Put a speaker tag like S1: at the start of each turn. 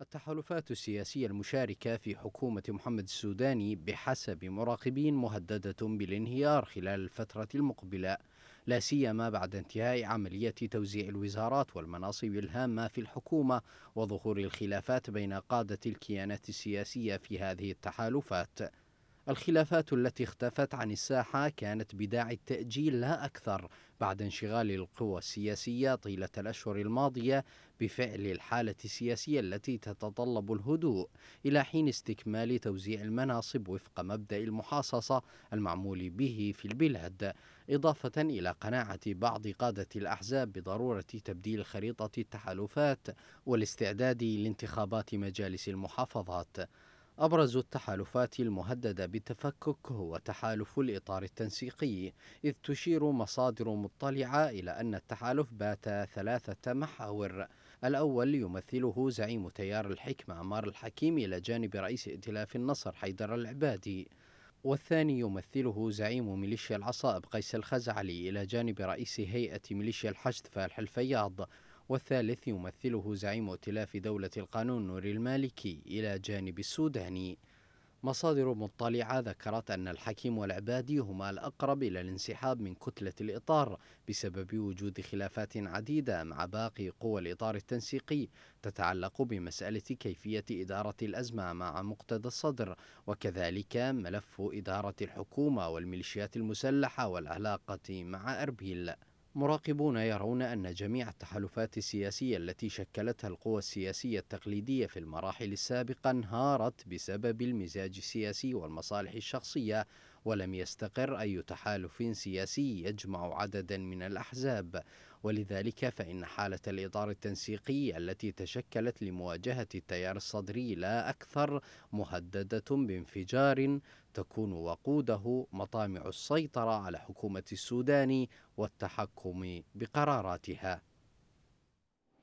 S1: التحالفات السياسية المشاركة في حكومة محمد السوداني بحسب مراقبين مهددة بالانهيار خلال الفترة المقبلة لا سيما بعد انتهاء عملية توزيع الوزارات والمناصب الهامة في الحكومة وظهور الخلافات بين قادة الكيانات السياسية في هذه التحالفات الخلافات التي اختفت عن الساحة كانت بداعي التأجيل لا أكثر بعد انشغال القوى السياسية طيلة الأشهر الماضية بفعل الحالة السياسية التي تتطلب الهدوء إلى حين استكمال توزيع المناصب وفق مبدأ المحاصصة المعمول به في البلاد إضافة إلى قناعة بعض قادة الأحزاب بضرورة تبديل خريطة التحالفات والاستعداد لانتخابات مجالس المحافظات أبرز التحالفات المهددة بالتفكك هو تحالف الإطار التنسيقي إذ تشير مصادر مطلعة إلى أن التحالف بات ثلاثة محاور الأول يمثله زعيم تيار الحكمة عمار الحكيم إلى جانب رئيس ائتلاف النصر حيدر العبادي والثاني يمثله زعيم ميليشيا العصائب قيس الخزعلي إلى جانب رئيس هيئة ميليشيا الحشد فالح الفياض والثالث يمثله زعيم ائتلاف دولة القانون نور المالكي إلى جانب السوداني مصادر مطلعة ذكرت أن الحكيم والعبادي هما الأقرب إلى الانسحاب من كتلة الإطار بسبب وجود خلافات عديدة مع باقي قوى الإطار التنسيقي تتعلق بمسألة كيفية إدارة الأزمة مع مقتدى الصدر وكذلك ملف إدارة الحكومة والميليشيات المسلحة والعلاقة مع أربيل مراقبون يرون أن جميع التحالفات السياسية التي شكلتها القوى السياسية التقليدية في المراحل السابقة انهارت بسبب المزاج السياسي والمصالح الشخصية ولم يستقر أي تحالف سياسي يجمع عددا من الأحزاب ولذلك فإن حالة الإطار التنسيقي التي تشكلت لمواجهة التيار الصدري لا أكثر مهددة بانفجار تكون وقوده مطامع السيطرة على حكومة السودان والتحكم بقراراتها